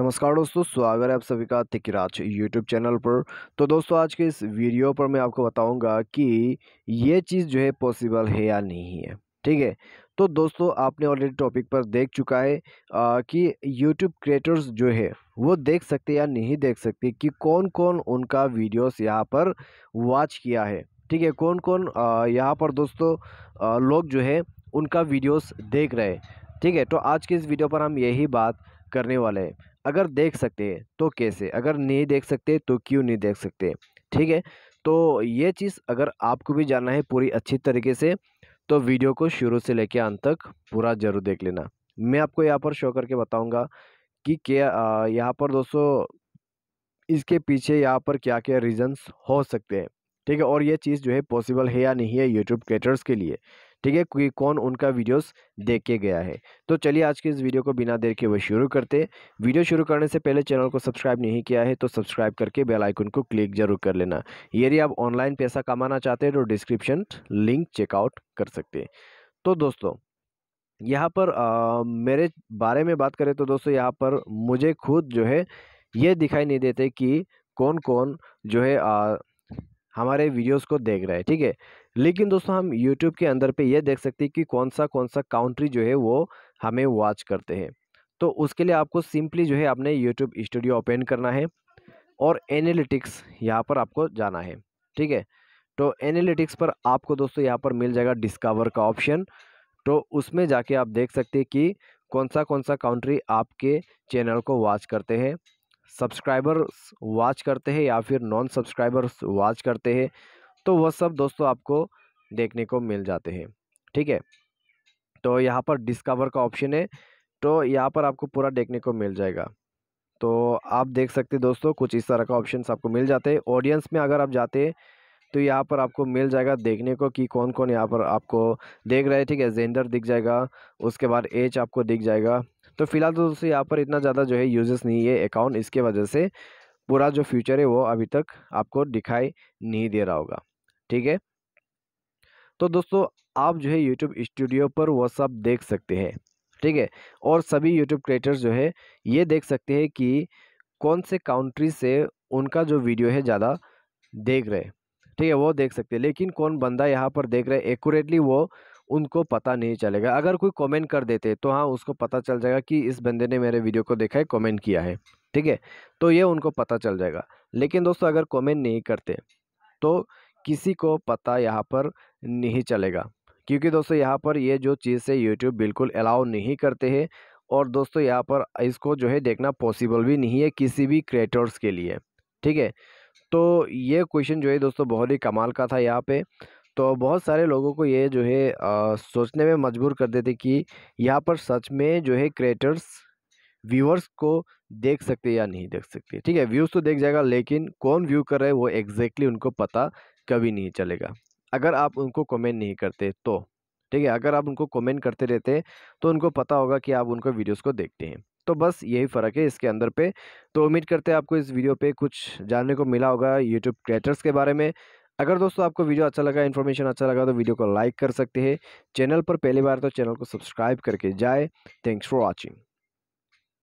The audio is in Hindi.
नमस्कार दोस्तों स्वागत है आप सभी का तिकराज यूट्यूब चैनल पर तो दोस्तों आज के इस वीडियो पर मैं आपको बताऊंगा कि ये चीज़ जो है पॉसिबल है या नहीं है ठीक है तो दोस्तों आपने ऑलरेडी टॉपिक पर देख चुका है आ, कि यूट्यूब क्रिएटर्स जो है वो देख सकते या नहीं देख सकते कि कौन कौन उनका वीडियोस यहाँ पर वॉच किया है ठीक है कौन कौन यहाँ पर दोस्तों आ, लोग जो है उनका वीडियोज़ देख रहे हैं ठीक है तो आज के इस वीडियो पर हम यही बात करने वाले हैं अगर देख सकते हैं तो कैसे अगर नहीं देख सकते तो क्यों नहीं देख सकते ठीक है तो ये चीज़ अगर आपको भी जानना है पूरी अच्छी तरीके से तो वीडियो को शुरू से लेकर अंत तक पूरा ज़रूर देख लेना मैं आपको यहाँ पर शो करके बताऊँगा कि क्या यहाँ पर दोस्तों इसके पीछे यहाँ पर क्या क्या रीज़न्स हो सकते हैं ठीक है और ये चीज़ जो है पॉसिबल है या नहीं है यूट्यूब क्रिएटर्स के लिए ठीक है कि कौन उनका वीडियोस देखे गया है तो चलिए आज के इस वीडियो को बिना देर के वो शुरू करते वीडियो शुरू करने से पहले चैनल को सब्सक्राइब नहीं किया है तो सब्सक्राइब करके बेल आइकन को क्लिक जरूर कर लेना यदि आप ऑनलाइन पैसा कमाना चाहते हैं तो डिस्क्रिप्शन लिंक चेकआउट कर सकते हैं तो दोस्तों यहाँ पर आ, मेरे बारे में बात करें तो दोस्तों यहाँ पर मुझे खुद जो है ये दिखाई नहीं देते कि कौन कौन जो है आ, हमारे वीडियोस को देख रहे हैं ठीक है लेकिन दोस्तों हम यूट्यूब के अंदर पे ये देख सकते हैं कि कौन सा कौन सा काउंट्री जो है वो हमें वॉच करते हैं तो उसके लिए आपको सिंपली जो है आपने यूट्यूब स्टूडियो ओपन करना है और एनालिटिक्स यहाँ पर आपको जाना है ठीक है तो एनालिटिक्स पर आपको दोस्तों यहाँ पर मिल जाएगा डिस्कवर का ऑप्शन तो उसमें जाके आप देख सकते हैं कि कौन सा कौन सा काउंट्री आपके चैनल को वॉच करते हैं सब्सक्राइबर्स वॉच करते हैं या फिर नॉन सब्सक्राइबर्स वॉच करते हैं तो वह सब दोस्तों आपको देखने को मिल जाते हैं ठीक है तो यहाँ पर डिस्कवर का ऑप्शन है तो यहाँ पर आपको पूरा देखने को मिल जाएगा तो आप देख सकते दोस्तों कुछ इस तरह का ऑप्शन आपको मिल जाते हैं ऑडियंस में अगर आप जाते हैं तो यहाँ पर आपको मिल जाएगा देखने को कि कौन कौन यहाँ पर आपको देख रहे हैं ठीक है जेंडर दिख जाएगा उसके बाद एज आपको दिख जाएगा तो फिलहाल तो दोस्तों यहाँ पर इतना ज़्यादा जो है यूजेस नहीं है अकाउंट इसके वजह से पूरा जो फ्यूचर है वो अभी तक आपको दिखाई नहीं दे रहा होगा ठीक है तो दोस्तों आप जो है यूट्यूब स्टूडियो पर वो सब देख सकते हैं ठीक है और सभी यूट्यूब क्रिएटर्स जो है ये देख सकते हैं कि कौन से काउंट्री से उनका जो वीडियो है ज़्यादा देख रहे ठीक है वो देख सकते हैं लेकिन कौन बंदा यहाँ पर देख रहे एक्यूरेटली वो उनको पता नहीं चलेगा अगर कोई कमेंट कर देते तो हाँ उसको पता चल जाएगा कि इस बंदे ने मेरे वीडियो को देखा है कमेंट किया है ठीक है तो ये उनको पता चल जाएगा लेकिन दोस्तों अगर कमेंट नहीं करते तो किसी को पता यहाँ पर नहीं चलेगा क्योंकि दोस्तों यहाँ पर ये जो चीज़ है यूट्यूब बिल्कुल अलाउ नहीं करते हैं और दोस्तों यहाँ पर इसको जो है देखना पॉसिबल भी नहीं है किसी भी क्रिएटर्स के लिए ठीक है तो ये क्वेश्चन जो है दोस्तों बहुत ही कमाल का था यहाँ पे तो बहुत सारे लोगों को ये जो है आ, सोचने में मजबूर कर देते कि यहाँ पर सच में जो है क्रिएटर्स व्यूअर्स को देख सकते या नहीं देख सकते ठीक है व्यूज़ तो देख जाएगा लेकिन कौन व्यू कर रहे वो एग्जैक्टली exactly उनको पता कभी नहीं चलेगा अगर आप उनको कमेंट नहीं करते तो ठीक है अगर आप उनको कमेंट करते रहते तो उनको पता होगा कि आप उनको वीडियोस को देखते हैं तो बस यही फ़र्क है इसके अंदर पे तो उम्मीद करते हैं आपको इस वीडियो पे कुछ जानने को मिला होगा यूट्यूब क्रिएटर्स के बारे में अगर दोस्तों आपको वीडियो अच्छा लगा इन्फॉर्मेशन अच्छा लगा तो वीडियो को लाइक कर सकते हैं चैनल पर पहली बार तो चैनल को सब्सक्राइब करके जाए थैंक्स फॉर वॉचिंग